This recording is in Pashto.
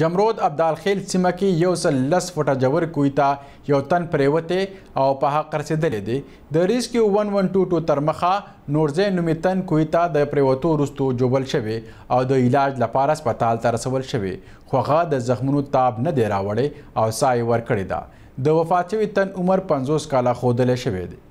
جمرود عبدالخیل سیمه کې یو سل لس فټه جوړ کوی ته یو تن پریوته او په حق رسیدلې دي د ریسکیو 1122 تر مخه نورځه نومې تن کوی ته د پریوتو وروستو جوبل شوی او د علاج لپاره هسپتال ته رسول شوی خو هغه د زخمونو تاب نه دی راوړی او سای ور کړی دا د وفات شوی تن عمر 50 کاله خودل شوی دی